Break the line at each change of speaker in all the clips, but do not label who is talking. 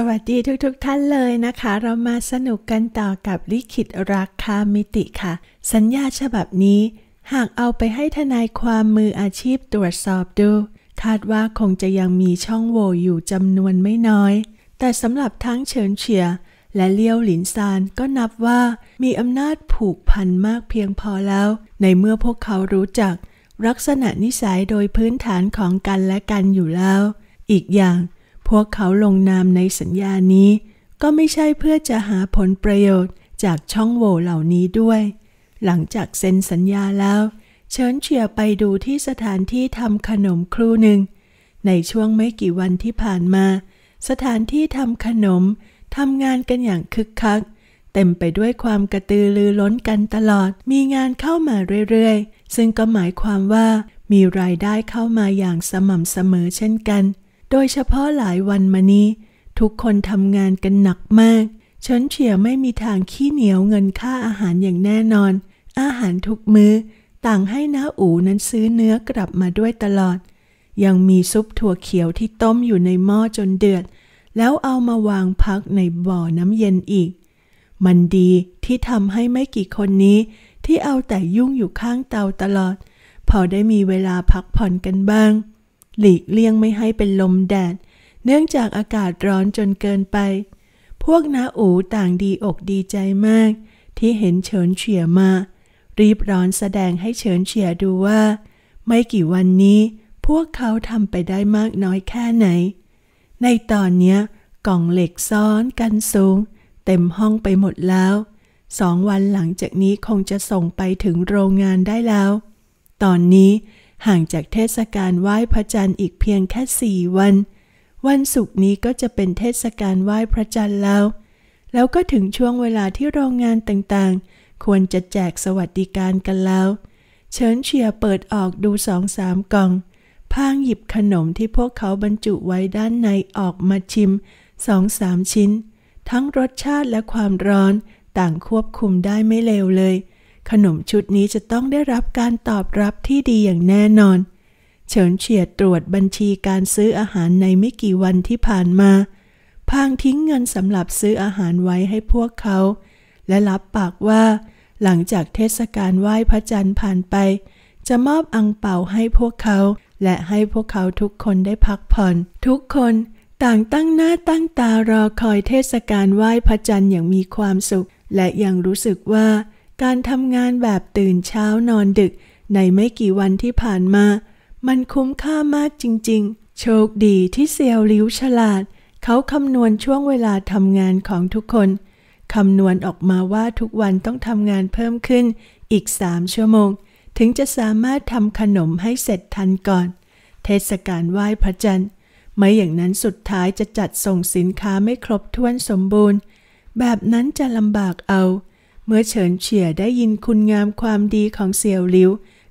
สวัสดีทุกๆทท่านเลยนะคะ เรามาสนุกกันต่อกับลิขิตราคามิติค่ะ สัญญาฉบับนี้ หากเอาไปให้ทนายความมืออาชีพตรวจสอบดูคาดว่าคงจะยังมีช่องโหว่อยู่จำนวนไม่น้อย แต่สำหรับทั้งเฉินเฉียและเลี้ยวหลินซานก็นับว่ามีอำนาจผูกพันมากเพียงพอแล้ว ในเมื่อพวกเขารู้จัก ลักษณะนิสัยโดยพื้นฐานของกันและกันอยู่แล้ว อีกอย่างพวกเขาลงนามในสัญญานี้ก็ไม่ใช่เพื่อจะหาผลประโยชน์จากช่องโหว่เหล่านี้ด้วย หลังจากเซ็นสัญญาแล้ว เชิญเชียไปดูที่สถานที่ทำขนมครู่หนึ่ง ในช่วงไม่กี่วันที่ผ่านมา สถานที่ทำขนมทำงานกันอย่างคึกคัก เต็มไปด้วยความกระตือรือร้นกันตลอด มีงานเข้ามาเรื่อยๆซึ่งก็หมายความว่ามีรายได้เข้ามาอย่างสม่ำเสมอเช่นกันโดยเฉพาะหลายวันมานี้ ทุกคนทำงานกันหนักมากเฉินเฉียไม่มีทางขี้เหนียวเงินค่าอาหารอย่างแน่นอน อาหารทุกมือ้อต่างให้น้าอูนั้นซื้อเนื้อกลับมาด้วยตลอด ยังมีซุปถั่วเขียวที่ต้มอยู่ในหม้อจนเดือด แล้วเอามาวางพักในบ่อน้ำเย็นอีก มันดีที่ทำให้ไม่กี่คนนี้ ที่เอาแต่ยุ่งอยู่ข้างเตาตลอด พอได้มีเวลาพักผ่อนกันบ้างหลีกเลี่ยงไม่ให้เป็นลมแดด เนื่องจากอากาศร้อนจนเกินไป พวกนาอูต่างดีอกดีใจมาก ที่เห็นเฉินเฉียมา รีบร้อนแสดงให้เฉินเฉียดูว่า ไม่กี่วันนี้ พวกเขาทำไปได้มากน้อยแค่ไหน ในตอนนี้กล่องเหล็กซ้อน กันสูง เต็มห้องไปหมดแล้ว สองวันหลังจากนี้คงจะส่งไปถึงโรงงานได้แล้ว ตอนนี้ห่างจากเทศกาลไหว้พระจันทร์อีกเพียงแค่สี่วัน วันศุกร์นี้ก็จะเป็นเทศกาลไหว้พระจันทร์แล้ว แล้วก็ถึงช่วงเวลาที่โรงงานต่างๆ ควรจะแจกสวัสดิการกันแล้ว เชิญเชียเปิดออกดูสองสามกล่อง พางหยิบขนมที่พวกเขาบรรจุไว้ด้านในออกมาชิมสองสามชิ้น ทั้งรสชาติและความร้อนต่างควบคุมได้ไม่เลวเลยขนมชุดนี้จะต้องได้รับการตอบรับที่ดีอย่างแน่นอน เฉินเฉียดตรวจบัญชีการซื้ออาหารในไม่กี่วันที่ผ่านมา พางทิ้งเงินสำหรับซื้ออาหารไว้ให้พวกเขา และรับปากว่า หลังจากเทศกาลไหว้พระจันทร์ผ่านไป จะมอบอังเป่าให้พวกเขา และให้พวกเขาทุกคนได้พักผ่อน ทุกคนต่างตั้งหน้าตั้งตารอคอยเทศกาลไหว้พระจันทร์อย่างมีความสุข และยังรู้สึกว่าการทำงานแบบตื่นเช้านอนดึกในไม่กี่วันที่ผ่านมา มันคุ้มค่ามากจริงๆ โชคดีที่เซียวลิ้วฉลาด เขาคำนวณช่วงเวลาทำงานของทุกคน คำนวณออกมาว่าทุกวันต้องทำงานเพิ่มขึ้นอีกสามชั่วโมง ถึงจะสามารถทำขนมให้เสร็จทันก่อน เทศกาลไหว้พระจันทร์ ไม่อย่างนั้นสุดท้ายจะจัดส่งสินค้าไม่ครบถ้วนสมบูรณ์ แบบนั้นจะลำบากเอาเมื่อเฉินเฉียได้ยินคุณงามความดีของเสี่ยวหลิว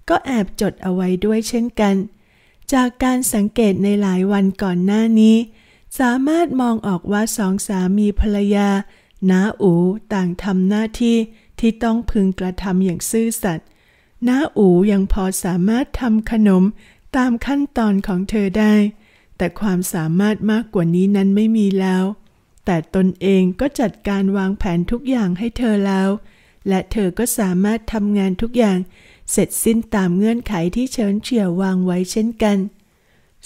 ก็แอบจดเอาไว้ด้วยเช่นกัน จากการสังเกตในหลายวันก่อนหน้านี้ สามารถมองออกว่าสองสามีภรรยาน้าอูต่างทำหน้าที่ที่ต้องพึงกระทำอย่างซื่อสัตย์น้าอูยังพอสามารถทำขนมตามขั้นตอนของเธอได้ แต่ความสามารถมากกว่านี้นั้นไม่มีแล้วแต่ตนเองก็จัดการวางแผนทุกอย่างให้เธอแล้ว และเธอก็สามารถทำงานทุกอย่างเสร็จสิ้นตามเงื่อนไขที่เฉินเฉียววางไว้เช่นกัน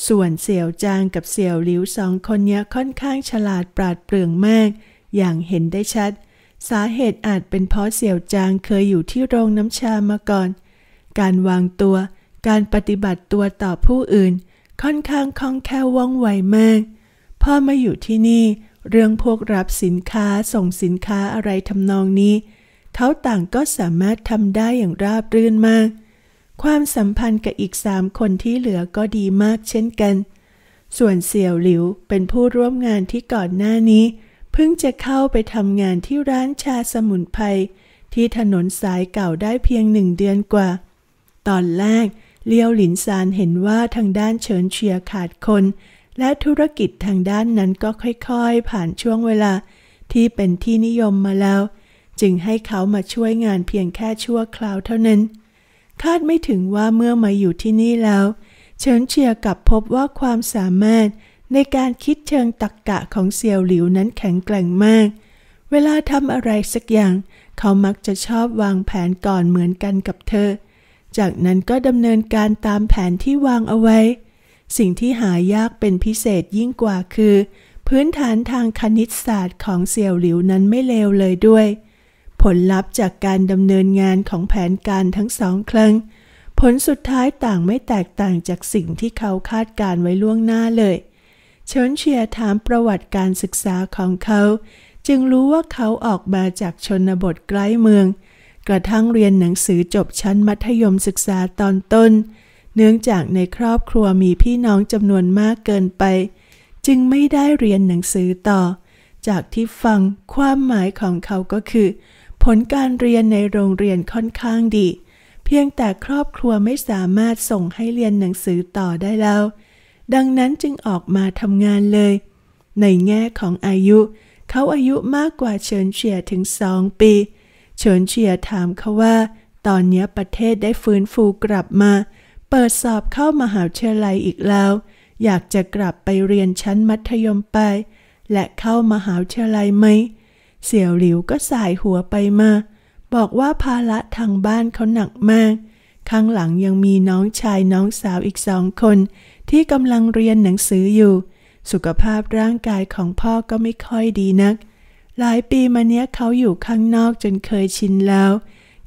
ส่วนเสี่ยวจางกับเสี่ยวหลิวสองคนนี้ค่อนข้างฉลาดปราดเปรื่องมาก อย่างเห็นได้ชัด สาเหตุอาจเป็นเพราะเสี่ยวจางเคยอยู่ที่โรงน้ำชามาก่อน การวางตัวการปฏิบัติตัวต่อผู้อื่นค่อนข้างคล่องแคล่วว่องไวมาก พอมาอยู่ที่นี่เรื่องพวกรับสินค้าส่งสินค้าอะไรทำนองนี้เขาต่างก็สามารถทำได้อย่างราบรื่นมาก ความสัมพันธ์กับอีกสามคนที่เหลือก็ดีมากเช่นกัน ส่วนเสี่ยวหลิวเป็นผู้ร่วมงานที่ก่อนหน้านี้เพิ่งจะเข้าไปทำงานที่ร้านชาสมุนไพร ที่ถนนสายเก่าได้เพียงหนึ่งเดือนกว่า ตอนแรกเลียวหลินซานเห็นว่าทางด้านเฉินเชียขาดคนและธุรกิจทางด้านนั้นก็ค่อยๆ ผ่านช่วงเวลาที่เป็นที่นิยมมาแล้ว จึงให้เขามาช่วยงานเพียงแค่ชั่วคราวเท่านั้น คาดไม่ถึงว่าเมื่อมาอยู่ที่นี่แล้วเฉินเชียกับพบว่าความสามารถในการคิดเชิงตรรกกะของเซียวหลิวนั้นแข็งแกร่งมาก เวลาทำอะไรสักอย่าง เขามักจะชอบวางแผนก่อนเหมือนกันกับเธอ จากนั้นก็ดำเนินการตามแผนที่วางเอาไว้สิ่งที่หายากเป็นพิเศษยิ่งกว่าคือ พื้นฐานทางคณิตศาสตร์ของเสี่ยวหลิวนั้นไม่เลวเลยด้วย ผลลัพธ์จากการดำเนินงานของแผนการทั้งสองครั้ง ผลสุดท้ายต่างไม่แตกต่างจากสิ่งที่เขาคาดการไว้ล่วงหน้าเลยเฉินเชียถามประวัติการศึกษาของเขา จึงรู้ว่าเขาออกมาจากชนบทใกล้เมือง กระทั่งเรียนหนังสือจบชั้นมัธยมศึกษาตอนต้นเนื่องจากในครอบครัวมีพี่น้องจำนวนมากเกินไป จึงไม่ได้เรียนหนังสือต่อ จากที่ฟังความหมายของเขาก็คือ ผลการเรียนในโรงเรียนค่อนข้างดี เพียงแต่ครอบครัวไม่สามารถส่งให้เรียนหนังสือต่อได้แล้ว ดังนั้นจึงออกมาทำงานเลย ในแง่ของอายุ เขาอายุมากกว่าเฉินเฉียถึงสองปี เฉินเฉียถามเขาว่า ตอนนี้ประเทศได้ฟื้นฟูกลับมาเเปิดสอบเข้ามหาวิทยาลัยอีกแล้ว อยากจะกลับไปเรียนชั้นมัธยมไป และเข้ามหาวิทยาลัยไหม เสี่ยวหลิวก็สายหัวไปมา บอกว่าภาระทางบ้านเขาหนักมาก ข้างหลังยังมีน้องชายน้องสาวอีกสองคน ที่กำลังเรียนหนังสืออยู่ สุขภาพร่างกายของพ่อก็ไม่ค่อยดีนัก หลายปีมาเนี้ยเขาอยู่ข้างนอกจนเคยชินแล้ว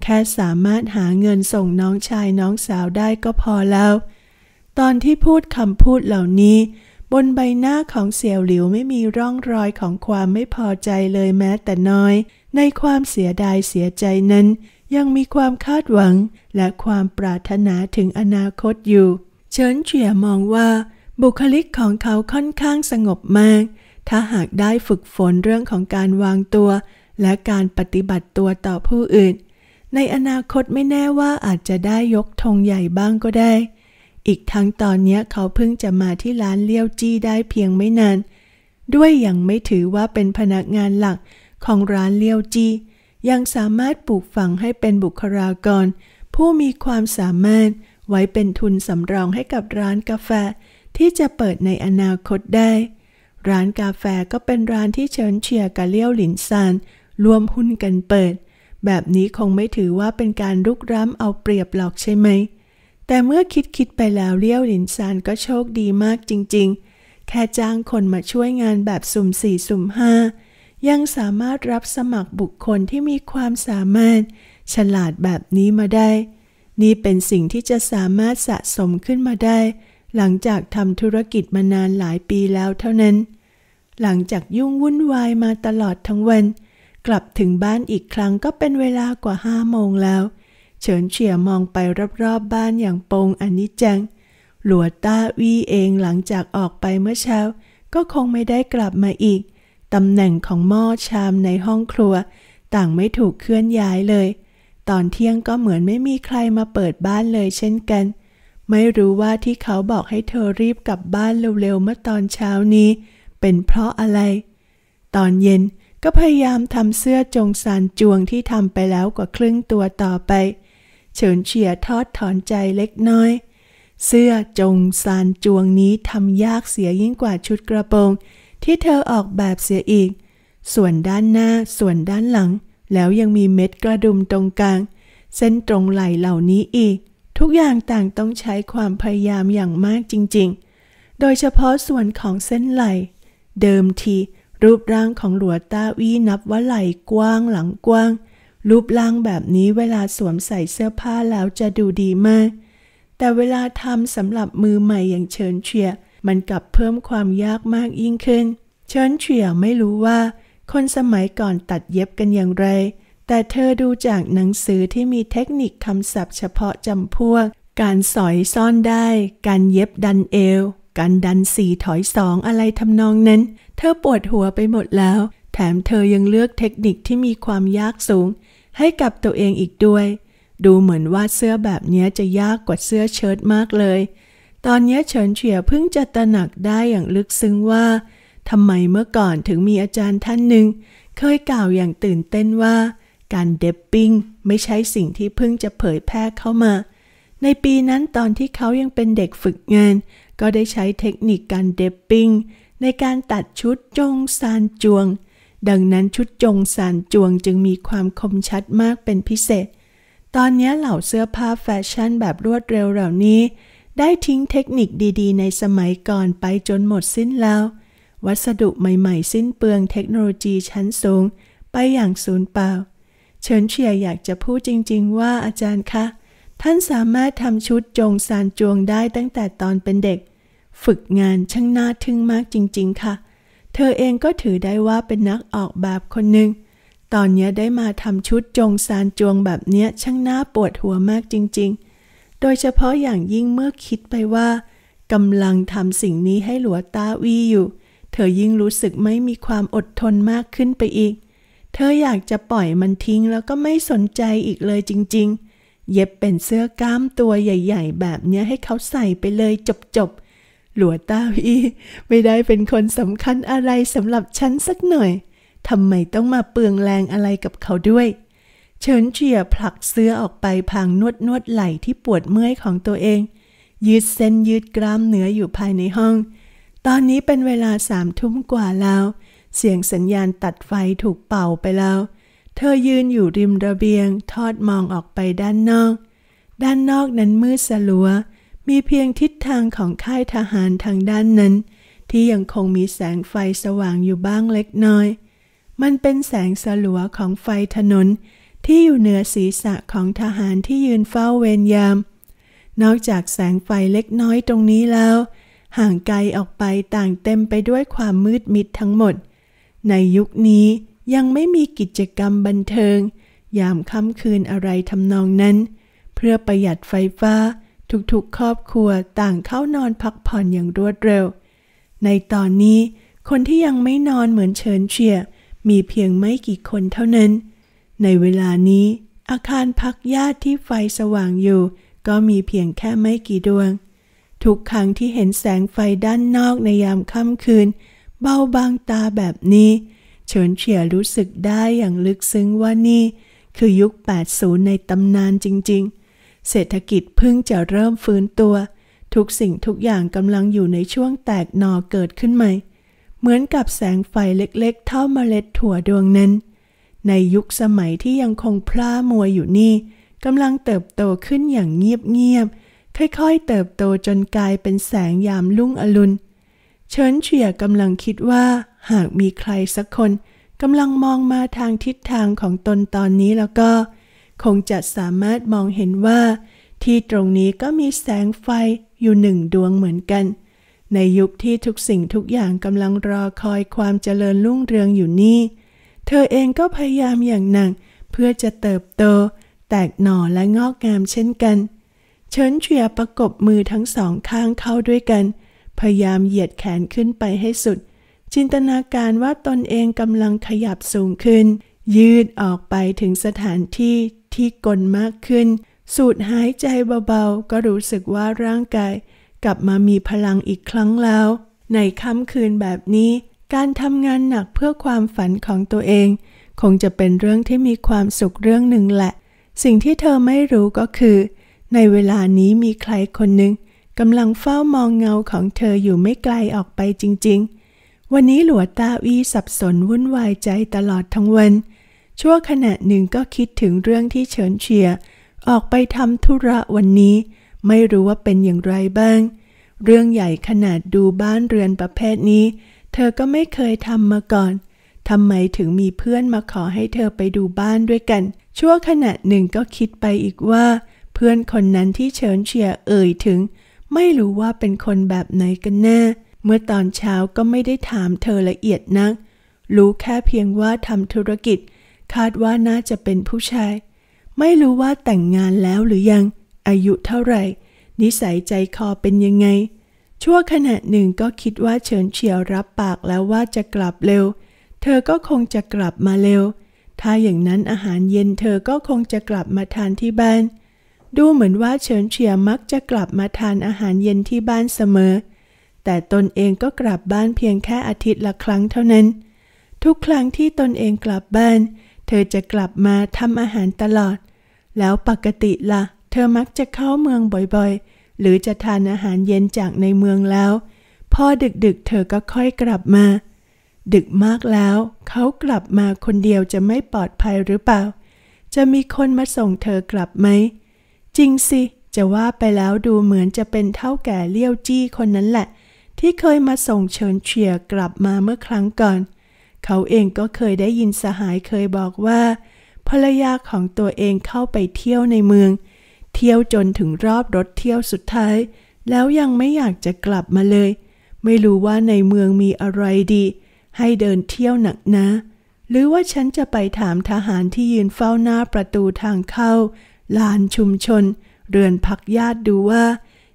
แค่สามารถหาเงินส่งน้องชายน้องสาวได้ก็พอแล้ว ตอนที่พูดคำพูดเหล่านี้ บนใบหน้าของเสี่ยวหลิวไม่มีร่องรอยของความไม่พอใจเลยแม้แต่น้อย ในความเสียดายเสียใจนั้น ยังมีความคาดหวังและความปรารถนาถึงอนาคตอยู่ เฉินเฉียมองว่า บุคลิกของเขาค่อนข้างสงบมาก ถ้าหากได้ฝึกฝนเรื่องของการวางตัว และการปฏิบัติตัวต่อผู้อื่นในอนาคตไม่แน่ว่าอาจจะได้ยกธงใหญ่บ้างก็ได้ อีกทั้งตอนนี้เขาเพิ่งจะมาที่ร้านเลี้ยวจี้ได้เพียงไม่นาน ด้วยยังไม่ถือว่าเป็นพนักงานหลักของร้านเลี้ยวจี้ ยังสามารถปลูกฝังให้เป็นบุคลากร ผู้มีความสามารถไว้เป็นทุนสำรองให้กับร้านกาแฟ ที่จะเปิดในอนาคตได้ ร้านกาแฟก็เป็นร้านที่เชิญเชียร์กับเลี้ยวหลินซานรวมหุ้นกันเปิดแบบนี้คงไม่ถือว่าเป็นการลุกร้ำเอาเปรียบหรอกใช่ไหม แต่เมื่อคิดคิดไปแล้วเลี้ยวหลินซานก็โชคดีมากจริงๆ แค่จ้างคนมาช่วยงานแบบสุ่มสี่สุ่มห้ายังสามารถรับสมัครบุคคลที่มีความสามารถ ฉลาดแบบนี้มาได้ นี่เป็นสิ่งที่จะสามารถสะสมขึ้นมาได้ หลังจากทำธุรกิจมานานหลายปีแล้วเท่านั้น หลังจากยุ่งวุ่นวายมาตลอดทั้งวันกลับถึงบ้านอีกครั้งก็เป็นเวลากว่าห้าโมงแล้วเฉินเฉียมองไปรอบๆบบ้านอย่างปงอันนี้จังหลัวต้าวีเองหลังจากออกไปเมื่อเช้า ก็คงไม่ได้กลับมาอีกตำแหน่งของหม้อชามในห้องครัว ต่างไม่ถูกเคลื่อนย้ายเลย ตอนเที่ยงก็เหมือนไม่มีใครมาเปิดบ้านเลยเช่นกัน ไม่รู้ว่าที่เขาบอกให้เธอรีบกลับบ้านเร็วๆเมื่อตอนเช้านี้ เป็นเพราะอะไร ตอนเย็นเก็พยายามทำเสื้อจงสานจวงที่ทำไปแล้วกว่าครึ่งตัวต่อไปเฉินเฉียทอดถอนใจเล็กน้อย เสื้อจงสานจวงนี้ทำยากเสียยิ่งกว่าชุดกระโปรงที่เธอออกแบบเสียอีก ส่วนด้านหน้าส่วนด้านหลัง แล้วยังมีเม็ดกระดุมตรงกลาง เส้นตรงไหล่เหล่านี้อีก ทุกอย่างต่างต้องใช้ความพยายามอย่างมากจริงๆ โดยเฉพาะส่วนของเส้นไหล่เดิมทีรูปร่างของหลัวตาวีนับว่าไหล่กว้างหลังกว้าง รูปร่างแบบนี้เวลาสวมใส่เสื้อผ้าแล้วจะดูดีมาก แต่เวลาทำสำหรับมือใหม่อย่างเชิญเชียมันกลับเพิ่มความยากมากยิ่งขึ้น เชิญเฉียไม่รู้ว่า คนสมัยก่อนตัดเย็บกันอย่างไร แต่เธอดูจากหนังสือที่มีเทคนิคคำศัพท์เฉพาะจำพวก การสอยซ่อนได้ การเย็บดันเอวการดันสี่ถอยสองอะไรทำนองนั้น เธอปวดหัวไปหมดแล้ว แถมเธอยังเลือกเทคนิคที่มีความยากสูง ให้กับตัวเองอีกด้วย ดูเหมือนว่าเสื้อแบบนี้จะยากกว่าเสื้อเชิ้ตมากเลย ตอนนี้เฉินเฉียเพิ่งจะตระหนักได้อย่างลึกซึ้งว่า ทำไมเมื่อก่อนถึงมีอาจารย์ท่านหนึ่งเคยกล่าวอย่างตื่นเต้นว่า การเดบปิ้งไม่ใช่สิ่งที่เพิ่งจะเผยแพร่เข้ามา ในปีนั้นตอนที่เขายังเป็นเด็กฝึกงานก็ได้ใช้เทคนิคการเดบปิ้งในการตัดชุดจงซานจวง ดังนั้นชุดจงซานจวงจึงมีความคมชัดมากเป็นพิเศษ ตอนนี้เหล่าเสื้อผ้าแฟชั่นแบบรวดเร็วเหล่านี้ ได้ทิ้งเทคนิคดีๆ ในสมัยก่อนไปจนหมดสิ้นแล้ว วัสดุใหม่ๆสิ้นเปลืองเทคโนโลยีชั้นสูงไปอย่างสูญเปล่าเฉินเฉียอยากจะพูดจริงๆว่าอาจารย์คะท่านสามารถทำชุดจงซานจวงได้ตั้งแต่ตอนเป็นเด็ก ฝึกงานช่างน่าทึ่งมากจริงๆ ค่ะ เธอเองก็ถือได้ว่าเป็นนักออกแบบคนหนึ่ง ตอนนี้ได้มาทำชุดจงซานจวงแบบนี้ช่างน่าปวดหัวมากจริงๆ โดยเฉพาะอย่างยิ่งเมื่อคิดไปว่ากำลังทำสิ่งนี้ให้หลัวตาวีอยู่ เธอยิ่งรู้สึกไม่มีความอดทนมากขึ้นไปอีก เธออยากจะปล่อยมันทิ้งแล้วก็ไม่สนใจอีกเลยจริง ๆเย็บเป็นเสื้อกล้ามตัวใหญ่ๆ แบบเนี้ยให้เขาใส่ไปเลยจบๆ หลัวต้าอีไม่ได้เป็นคนสำคัญอะไรสำหรับฉันสักหน่อย ทำไมต้องมาเปลืองแรงอะไรกับเขาด้วย เฉินเฉียผลักเสื้อออกไปพางนวดนวดไหล่ที่ปวดเมื่อยของตัวเอง ยืดเส้นยืดกล้ามเนื้ออยู่ภายในห้อง ตอนนี้เป็นเวลาสามทุ่มกว่าแล้ว เสียงสัญญาณตัดไฟถูกเป่าไปแล้วเธอยืนอยู่ริมระเบียงทอดมองออกไปด้านนอก ด้านนอกนั้นมืดสลัว มีเพียงทิศทางของค่ายทหารทางด้านนั้น ที่ยังคงมีแสงไฟสว่างอยู่บ้างเล็กน้อย มันเป็นแสงสลัวของไฟถนนที่อยู่เหนือศีรษะของทหารที่ยืนเฝ้าเวรยาม นอกจากแสงไฟเล็กน้อยตรงนี้แล้ว ห่างไกลออกไปต่างเต็มไปด้วยความมืดมิดทั้งหมด ในยุคนี้ยังไม่มีกิจกรรมบันเทิง ยามค่ำคืนอะไรทำนองนั้น เพื่อประหยัดไฟฟ้าทุกๆครอบครัวต่างเข้านอนพักผ่อนอย่างรวดเร็ว ในตอนนี้ คนที่ยังไม่นอนเหมือนเชิญเชียมีเพียงไม่กี่คนเท่านั้น ในเวลานี้ อาคารพักญาติที่ไฟสว่างอยู่ ก็มีเพียงแค่ไม่กี่ดวงทุกครั้งที่เห็นแสงไฟด้านนอกในยามค่ำคืน เบาบางตาแบบนี้เฉินเฉียรู้สึกได้อย่างลึกซึ้งว่านี่คือยุค 80 ในตำนานจริงๆ เศรษฐกิจเพิ่งจะเริ่มฟื้นตัว ทุกสิ่งทุกอย่างกำลังอยู่ในช่วงแตกหน่อเกิดขึ้นใหม่ เหมือนกับแสงไฟเล็กๆ เท่าเมล็ดถั่วดวงนั้น ในยุคสมัยที่ยังคงพล่ามัวอยู่นี่กำลังเติบโตขึ้นอย่างเงียบๆ ค่อยๆ เติบโตจนกลายเป็นแสงยามลุ่งอรุณเฉินเฉียกำลังคิดว่า หากมีใครสักคนกำลังมองมาทางทิศทางของตนตอนนี้แล้วก็ คงจะสามารถมองเห็นว่า ที่ตรงนี้ก็มีแสงไฟอยู่หนึ่งดวงเหมือนกัน ในยุคที่ทุกสิ่งทุกอย่างกำลังรอคอยความเจริญรุ่งเรืองอยู่นี่เธอเองก็พยายามอย่างหนักเพื่อจะเติบโต แตกหน่อและงอกงามเช่นกันเฉินเฉียประกบมือทั้งสองข้างเข้าด้วยกันพยายามเหยียดแขนขึ้นไปให้สุด จินตนาการว่าตนเองกำลังขยับสูงขึ้น ยืดออกไปถึงสถานที่ที่กลมากขึ้น สูดหายใจเบาๆก็รู้สึกว่าร่างกายกลับมามีพลังอีกครั้งแล้ว ในค่ำคืนแบบนี้ การทำงานหนักเพื่อความฝันของตัวเอง คงจะเป็นเรื่องที่มีความสุขเรื่องหนึ่งแหละ สิ่งที่เธอไม่รู้ก็คือ ในเวลานี้มีใครคนหนึ่งกำลังเฝ้ามองเงาของเธออยู่ไม่ไกลออกไปจริงๆ วันนี้หลวตาวีสับสนวุ่นวายใจตลอดทั้งวัน ชั่วขณะหนึ่งก็คิดถึงเรื่องที่เฉินเฉียออกไปทำธุระวันนี้ ไม่รู้ว่าเป็นอย่างไรบ้าง เรื่องใหญ่ขนาดดูบ้านเรือนประเภทนี้ เธอก็ไม่เคยทำมาก่อน ทำไมถึงมีเพื่อนมาขอให้เธอไปดูบ้านด้วยกัน ชั่วขณะหนึ่งก็คิดไปอีกว่า เพื่อนคนนั้นที่เฉินเฉียเอ่ยถึงไม่รู้ว่าเป็นคนแบบไหนกันแน่ เมื่อตอนเช้าก็ไม่ได้ถามเธอละเอียดนัก รู้แค่เพียงว่าทำธุรกิจ คาดว่าน่าจะเป็นผู้ชาย ไม่รู้ว่าแต่งงานแล้วหรือยัง อายุเท่าไหร่ นิสัยใจคอเป็นยังไง ชั่วขณะหนึ่งก็คิดว่าเฉินเฉียวรับปากแล้วว่าจะกลับเร็ว เธอก็คงจะกลับมาเร็ว ถ้าอย่างนั้นอาหารเย็นเธอก็คงจะกลับมาทานที่บ้านดูเหมือนว่าเฉินเฉียมักจะกลับมาทานอาหารเย็นที่บ้านเสมอ แต่ตนเองก็กลับบ้านเพียงแค่อาทิตย์ละครั้งเท่านั้น ทุกครั้งที่ตนเองกลับบ้าน เธอจะกลับมาทำอาหารตลอด แล้วปกติละ่ะ เธอมักจะเข้าเมืองบ่อยๆ หรือจะทานอาหารเย็นจากในเมืองแล้วพอดึกๆ เธอก็ค่อยกลับมา ดึกมากแล้ว เขากลับมาคนเดียวจะไม่ปลอดภัยหรือเปล่า จะมีคนมาส่งเธอกลับไหมจริงสิ จะว่าไปแล้วดูเหมือนจะเป็นเท่าแก่เลี้ยวจี้คนนั้นแหละ ที่เคยมาส่งเชิญเชียกลับมาเมื่อครั้งก่อน เขาเองก็เคยได้ยินสหายเคยบอกว่า ภรรยาของตัวเองเข้าไปเที่ยวในเมือง เที่ยวจนถึงรอบรถเที่ยวสุดท้าย แล้วยังไม่อยากจะกลับมาเลย ไม่รู้ว่าในเมืองมีอะไรดี ให้เดินเที่ยวหนักนะ หรือว่าฉันจะไปถามทหารที่ยืนเฝ้าหน้าประตูทางเข้าลานชุมชน เรือนพักญาติดูว่า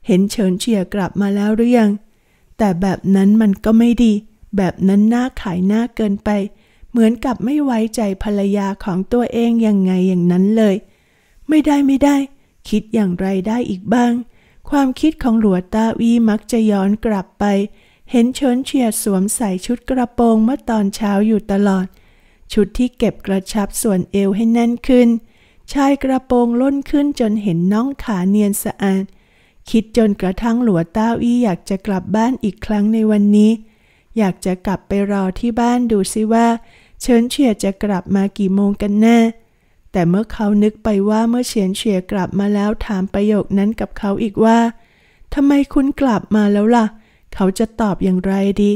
เห็นเฉินเฉียกลับมาแล้วหรือยังแต่แบบนั้นมันก็ไม่ดี แบบนั้นหน้าขายหน้าเกินไป เหมือนกับไม่ไว้ใจภรรยาของตัวเองยังไงอย่างนั้นเลย ไม่ได้ไม่ได้ คิดอย่างไรได้อีกบ้าง ความคิดของหลวตาวีมักจะย้อนกลับไป เห็นเฉินเฉียสวมใส่ชุดกระโปรงเมื่อตอนเช้าอยู่ตลอด ชุดที่เก็บกระชับส่วนเอวให้แน่นขึ้นชายกระโปรงล้นขึ้นจนเห็นน้องขาเนียนสะอาด คิดจนกระทั่งหลัวต้าอี้อยากจะกลับบ้านอีกครั้งในวันนี้ อยากจะกลับไปรอที่บ้านดูซิว่าเฉินเฉียจะกลับมากี่โมงกันแน่ แต่เมื่อเขานึกไปว่าเมื่อเฉียนเฉียกลับมาแล้วถามประโยคนั้นกับเขาอีกว่าทำไมคุณกลับมาแล้วล่ะ เขาจะตอบอย่างไรดี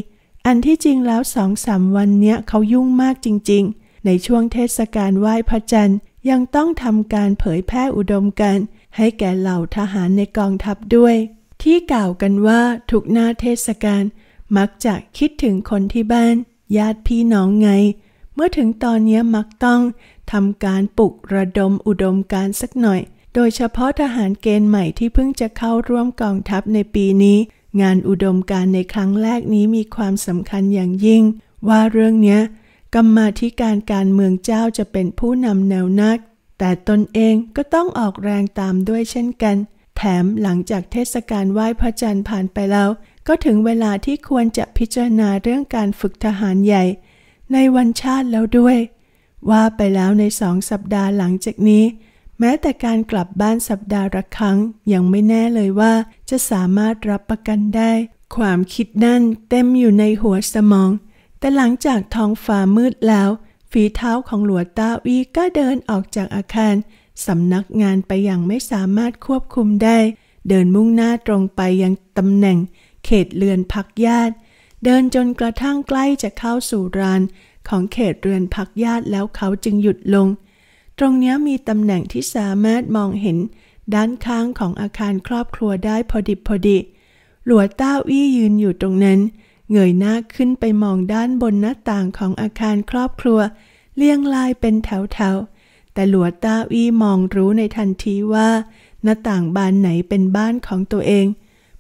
อันที่จริงแล้วสองสามวันเนี้ยเขายุ่งมากจริงๆ ในช่วงเทศกาลไหว้พระจันทร์ยังต้องทำการเผยแพร่อุดมการให้แก่เหล่าทหารในกองทัพด้วย ที่กล่าวกันว่าทุกหน้าเทศกาลมักจะคิดถึงคนที่บ้าน ญาติพี่น้องไง เมื่อถึงตอนนี้มักต้องทำการปลุกระดมอุดมการสักหน่อย โดยเฉพาะทหารเกณฑ์ใหม่ที่เพิ่งจะเข้าร่วมกองทัพในปีนี้ งานอุดมการในครั้งแรกนี้มีความสำคัญอย่างยิ่ง ว่าเรื่องนี้กรรมาธิการการเมืองเจ้าจะเป็นผู้นำแนวนัก แต่ตนเองก็ต้องออกแรงตามด้วยเช่นกัน แถมหลังจากเทศกาลไหว้พระจันทร์ผ่านไปแล้ว ก็ถึงเวลาที่ควรจะพิจารณาเรื่องการฝึกทหารใหญ่ ในวันชาติแล้วด้วย ว่าไปแล้วในสองสัปดาห์หลังจากนี้ แม้แต่การกลับบ้านสัปดาห์ละครั้งยังไม่แน่เลยว่าจะสามารถรับประกันได้ ความคิดนั่นเต็มอยู่ในหัวสมองแต่หลังจากท้องฟ้ามืดแล้ว ฝีเท้าของหลวต้าวีก็เดินออกจากอาคารสำนักงานไปอย่างไม่สามารถควบคุมได้ เดินมุ่งหน้าตรงไปยังตำแหน่ง เขตเรือนพักญาติ เดินจนกระทั่งใกล้จะเข้าสู่รานของเขตเรือนพักญาติแล้วเขาจึงหยุดลง ตรงนี้มีตำแหน่งที่สามารถมองเห็น ด้านข้างของอาคารครอบครัวได้พอดิบพอดีหลวต้าวียืนอยู่ตรงนั้นเงยหน้าขึ้นไปมองด้านบนหน้าต่างของอาคารครอบครัวเลียงลายเป็นแถวๆ แต่หลัวตาอี้มองรู้ในทันทีว่า หน้าต่างบานไหนเป็นบ้านของตัวเอง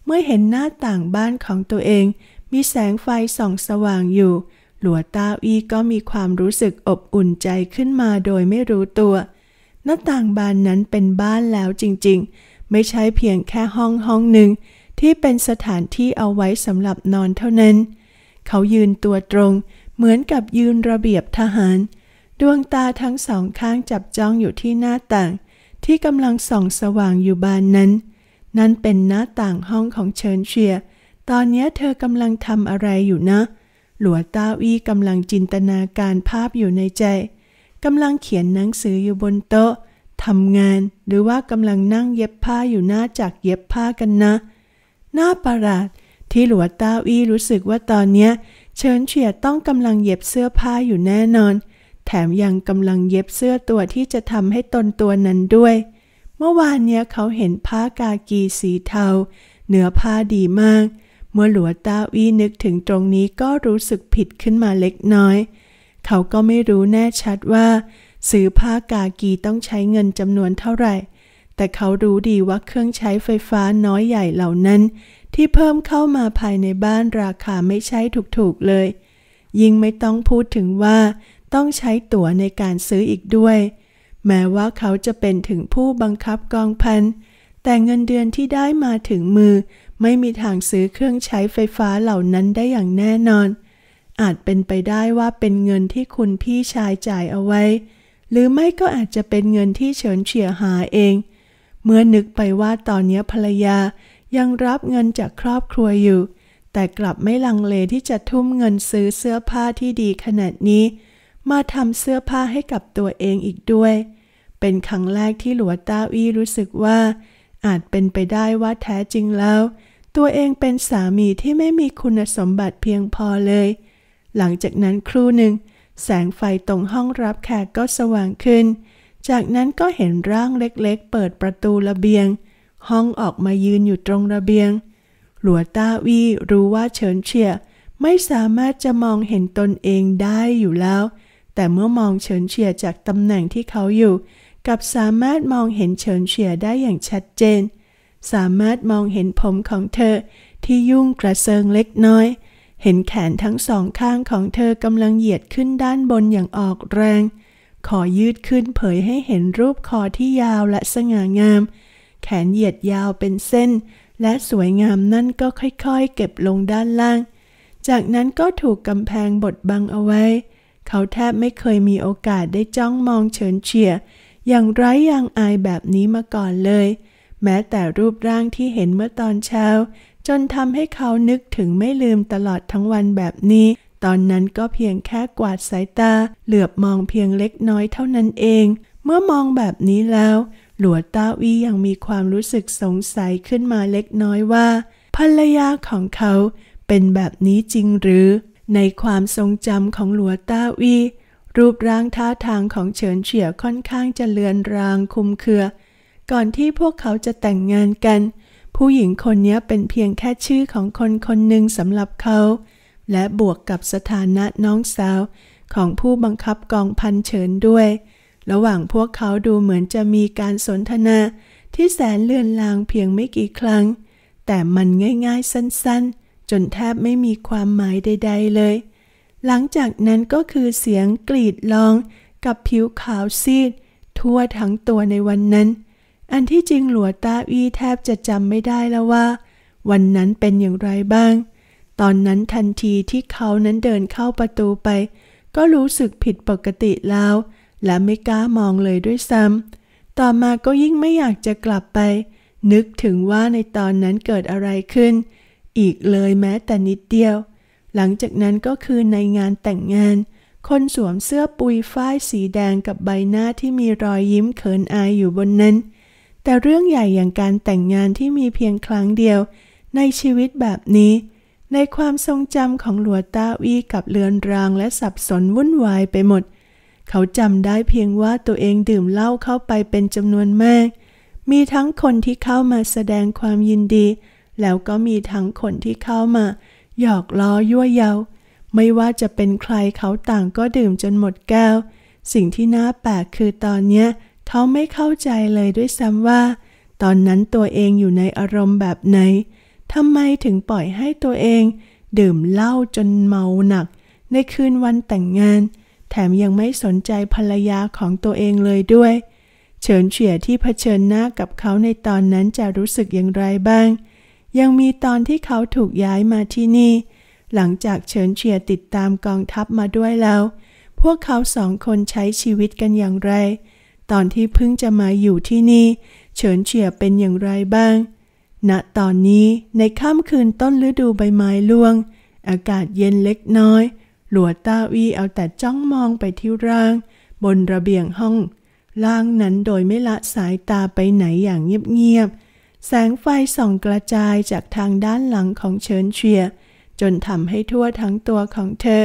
เมื่อเห็นหน้าต่างบ้านของตัวเอง มีแสงไฟส่องสว่างอยู่ หลัวตาอี้ก็มีความรู้สึกอบอุ่นใจขึ้นมาโดยไม่รู้ตัว หน้าต่างบานนั้นเป็นบ้านแล้วจริงๆ ไม่ใช่เพียงแค่ห้องห้องหนึ่งที่เป็นสถานที่เอาไว้สำหรับนอนเท่านั้น เขายืนตัวตรง เหมือนกับยืนระเบียบทหาร ดวงตาทั้งสองข้างจับจ้องอยู่ที่หน้าต่าง ที่กำลังส่องสว่างอยู่บานนั้น นั่นเป็นหน้าต่างห้องของเชิญเชีย ตอนนี้เธอกำลังทำอะไรอยู่นะ หลัวต้าอีกำลังจินตนาการภาพอยู่ในใจกำลังเขียนหนังสืออยู่บนโต๊ะทำงาน หรือว่ากำลังนั่งเย็บผ้าอยู่หน้าจากเย็บผ้ากันนะน่าประหลาดที่หลววต้าอี้รู้สึกว่าตอนเนี้ย เชิญเฉียดต้องกำลังเย็บเสื้อผ้าอยู่แน่นอน แถมยังกำลังเย็บเสื้อตัวที่จะทำให้ตนตัวนั้นด้วย เมื่อวานเนี้ยเขาเห็นผ้ากากี สีเทาเนื้อผ้าดีมาก เมื่อหลววต้าอี้นึกถึงตรงนี้ก็รู้สึกผิดขึ้นมาเล็กน้อย เขาก็ไม่รู้แน่ชัดว่าซื้อผ้ากากีต้องใช้เงินจำนวนเท่าไหร่แต่เขารู้ดีว่าเครื่องใช้ไฟฟ้าน้อยใหญ่เหล่านั้น ที่เพิ่มเข้ามาภายในบ้านราคาไม่ใช่ถูกๆเลย ยิ่งไม่ต้องพูดถึงว่า ต้องใช้ตั๋วในการซื้ออีกด้วย แม้ว่าเขาจะเป็นถึงผู้บังคับกองพัน แต่เงินเดือนที่ได้มาถึงมือ ไม่มีทางซื้อเครื่องใช้ไฟฟ้าเหล่านั้นได้อย่างแน่นอน อาจเป็นไปได้ว่าเป็นเงินที่คุณพี่ชายจ่ายเอาไว้ หรือไม่ก็อาจจะเป็นเงินที่เฉินเฉียหาเองเมื่อนึกไปว่าตอนนี้ภรรยายังรับเงินจากครอบครัวอยู่ แต่กลับไม่ลังเลที่จะทุ่มเงินซื้อเสื้อผ้าที่ดีขนาดนี้ มาทำเสื้อผ้าให้กับตัวเองอีกด้วย เป็นครั้งแรกที่หลัวต้าอี้รู้สึกว่า อาจเป็นไปได้ว่าแท้จริงแล้ว ตัวเองเป็นสามีที่ไม่มีคุณสมบัติเพียงพอเลย หลังจากนั้นครู่หนึ่งแสงไฟตรงห้องรับแขกก็สว่างขึ้นจากนั้นก็เห็นร่างเล็กๆ เปิดประตูระเบียง ห้องออกมายืนอยู่ตรงระเบียง หลัวต้าวีรู้ว่าเฉินเฉียไม่สามารถจะมองเห็นตนเองได้อยู่แล้ว แต่เมื่อมองเฉินเฉียจากตำแหน่งที่เขาอยู่ กับสามารถมองเห็นเฉินเฉียได้อย่างชัดเจน สามารถมองเห็นผมของเธอที่ยุ่งกระเซิงเล็กน้อย เห็นแขนทั้งสองข้างของเธอกำลังเหยียดขึ้นด้านบนอย่างออกแรงขอยืดขึ้นเผยให้เห็นรูปคอที่ยาวและสง่างาม แขนเหยียดยาวเป็นเส้น และสวยงามนั่นก็ค่อยๆ เก็บลงด้านล่าง จากนั้นก็ถูกกำแพงบดบังเอาไว้ เขาแทบไม่เคยมีโอกาสได้จ้องมองเฉินเฉี่ยอย่างไร้ยางอายแบบนี้มาก่อนเลย แม้แต่รูปร่างที่เห็นเมื่อตอนเช้าจนทำให้เขานึกถึงไม่ลืมตลอดทั้งวันแบบนี้ตอนนั้นก็เพียงแค่กวาดสายตาเหลือบมองเพียงเล็กน้อยเท่านั้นเอง เมื่อมองแบบนี้แล้ว หลววต้าวียังมีความรู้สึกสงสัยขึ้นมาเล็กน้อยว่า ภรรยาของเขาเป็นแบบนี้จริงหรือ ในความทรงจำของหลววต้าวี รูปร่างท่าทางของเฉินเฉียวค่อนข้างจะเลือนรางคุมเครือ ก่อนที่พวกเขาจะแต่งงานกัน ผู้หญิงคนนี้เป็นเพียงแค่ชื่อของคนคนหนึ่งสำหรับเขาและบวกกับสถานะน้องสาวของผู้บังคับกองพันเฉินด้วย ระหว่างพวกเขาดูเหมือนจะมีการสนทนาที่แสนเลื่อนลางเพียงไม่กี่ครั้ง แต่มันง่ายๆ สั้นๆ จนแทบไม่มีความหมายใดๆเลย หลังจากนั้นก็คือเสียงกรีดร้อง กับผิวขาวซีด ทั่วทั้งตัวในวันนั้น อันที่จริงหลัวตาอี้แทบจะจำไม่ได้แล้วว่า วันนั้นเป็นอย่างไรบ้างตอนนั้นทันทีที่เขานั้นเดินเข้าประตูไป ก็รู้สึกผิดปกติแล้ว และไม่กล้ามองเลยด้วยซ้ำต่อมาก็ยิ่งไม่อยากจะกลับไป นึกถึงว่าในตอนนั้นเกิดอะไรขึ้น อีกเลยแม้แต่นิดเดียว หลังจากนั้นก็คือในงานแต่งงาน คนสวมเสื้อปุยฝ้ายสีแดงกับใบหน้าที่มีรอยยิ้มเขินอายอยู่บนนั้น แต่เรื่องใหญ่อย่างการแต่งงานที่มีเพียงครั้งเดียว ในชีวิตแบบนี้ในความทรงจำของหลวงตาวีกับเลือนรางและสับสนวุ่นวายไปหมด เขาจำได้เพียงว่าตัวเองดื่มเหล้าเข้าไปเป็นจำนวนมาก มีทั้งคนที่เข้ามาแสดงความยินดี แล้วก็มีทั้งคนที่เข้ามาหยอกล้อยั่วเยาไม่ว่าจะเป็นใครเขาต่างก็ดื่มจนหมดแก้ว สิ่งที่น่าแปลกคือตอนเนี้ยเขาไม่เข้าใจเลยด้วยซ้ำว่า ตอนนั้นตัวเองอยู่ในอารมณ์แบบไหนทำไมถึงปล่อยให้ตัวเอง ดื่มเหล้าจนเมาหนักในคืนวันแต่งงาน แถมยังไม่สนใจภรรยาของตัวเองเลยด้วย เฉินเฉียที่เผชิญหน้ากับเขาในตอนนั้นจะรู้สึกอย่างไรบ้าง ยังมีตอนที่เขาถูกย้ายมาที่นี่ หลังจากเฉินเฉียติดตามกองทัพมาด้วยแล้ว พวกเขาสองคนใช้ชีวิตกันอย่างไร ตอนที่เพิ่งจะมาอยู่ที่นี่ เฉินเฉียเป็นอย่างไรบ้างณตอนนี้ในค่ำคืนต้นฤดูใบไม้ล่วง อากาศเย็นเล็กน้อย หลัวตาวีเอาแต่จ้องมองไปที่ร่าง บนระเบียงห้อง ล่างนั้นโดยไม่ละสายตาไปไหนอย่างเงียบๆแสงไฟส่องกระจายจากทางด้านหลังของเชิญเชียจนทำให้ทั่วทั้งตัวของเธอ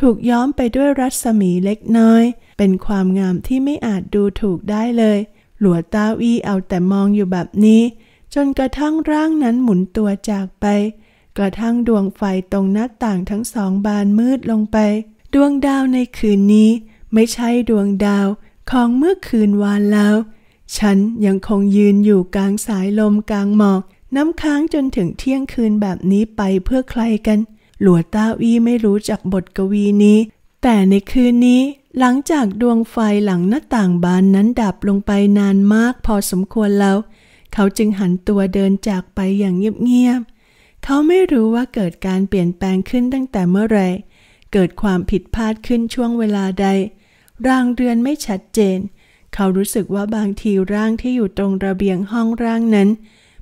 ถูกย้อมไปด้วยรัศมีเล็กน้อย เป็นความงามที่ไม่อาจดูถูกได้เลย หลัวตาวีเอาแต่มองอยู่แบบนี้จนกระทั่งร่างนั้นหมุนตัวจากไป กระทั่งดวงไฟตรงหน้าต่างทั้งสองบานมืดลงไป ดวงดาวในคืนนี้ ไม่ใช่ดวงดาว ของเมื่อคืนวานแล้ว ฉันยังคงยืนอยู่กลางสายลมกลางหมอกน้ำค้างจนถึงเที่ยงคืนแบบนี้ไปเพื่อใครกัน หลัวต้าอี้ไม่รู้จักบทกวีนี้ แต่ในคืนนี้หลังจากดวงไฟหลังหน้าต่างบานนั้นดับลงไปนานมากพอสมควรแล้วเขาจึงหันตัวเดินจากไปอย่างเงียบๆ เขาไม่รู้ว่าเกิดการเปลี่ยนแปลงขึ้นตั้งแต่เมื่อไรเกิดความผิดพลาดขึ้นช่วงเวลาใด ร่างเรือนไม่ชัดเจน เขารู้สึกว่าบางทีร่างที่อยู่ตรงระเบียงห้องร่างนั้น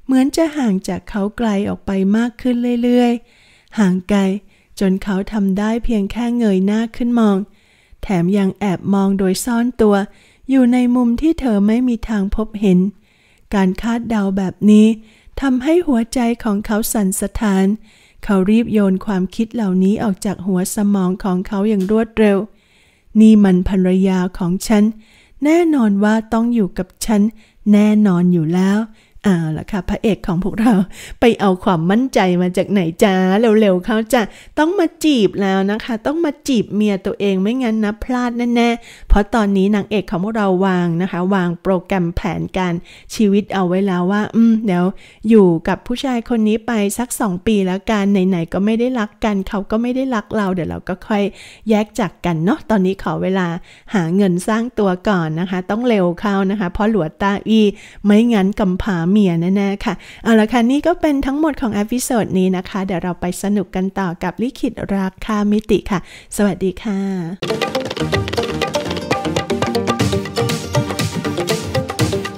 เหมือนจะห่างจากเขาไกลออกไปมากขึ้นเรื่อยๆ ห่างไกลจนเขาทำได้เพียงแค่เงยหน้าขึ้นมอง แถมยังแอบมองโดยซ่อนตัว อยู่ในมุมที่เธอไม่มีทางพบเห็นเการคาดเดาแบบนี้ทำให้หัวใจของเขาสั่นสะท้าน เขารีบโยนความคิดเหล่านี้ออกจากหัวสมองของเขาอย่างรวดเร็ว นี่มันภรรยาของฉัน แน่นอนว่าต้องอยู่กับฉันแน่นอนอยู่แล้วอาละค่ะพระเอกของพวกเราไปเอาความมั่นใจมาจากไหนจ้าเร็วๆเขาจะต้องมาจีบแล้วนะคะ ต้องมาจีบเมียตัวเองไม่งั้นนะพลาดแน่ๆเพราะตอนนี้นางเอกของพวกเราวางนะคะ วางโปรแกรมแผนการชีวิตเอาไว้แล้วว่าอืม เดี๋ยวอยู่กับผู้ชายคนนี้ไปสัก 2 ปีแล้วกันไหนๆ ก็ไม่ได้รักกันเขาก็ไม่ได้รักเราเดี๋ยวเราก็ค่อยแยกจากกันเนาะตอนนี้ขอเวลาหาเงินสร้างตัวก่อนนะคะ ต้องเร็วเข้านะคะ เพราะหลวดตาอีไม่งั้นกำพาเมียแน่ๆค่ะเอาละค่ะนี่ก็เป็นทั้งหมดของอพิโซดนี้นะคะ เดี๋ยวเราไปสนุกกันต่อกับลิขิตราคามิติค่ะ สวัสดีค่ะ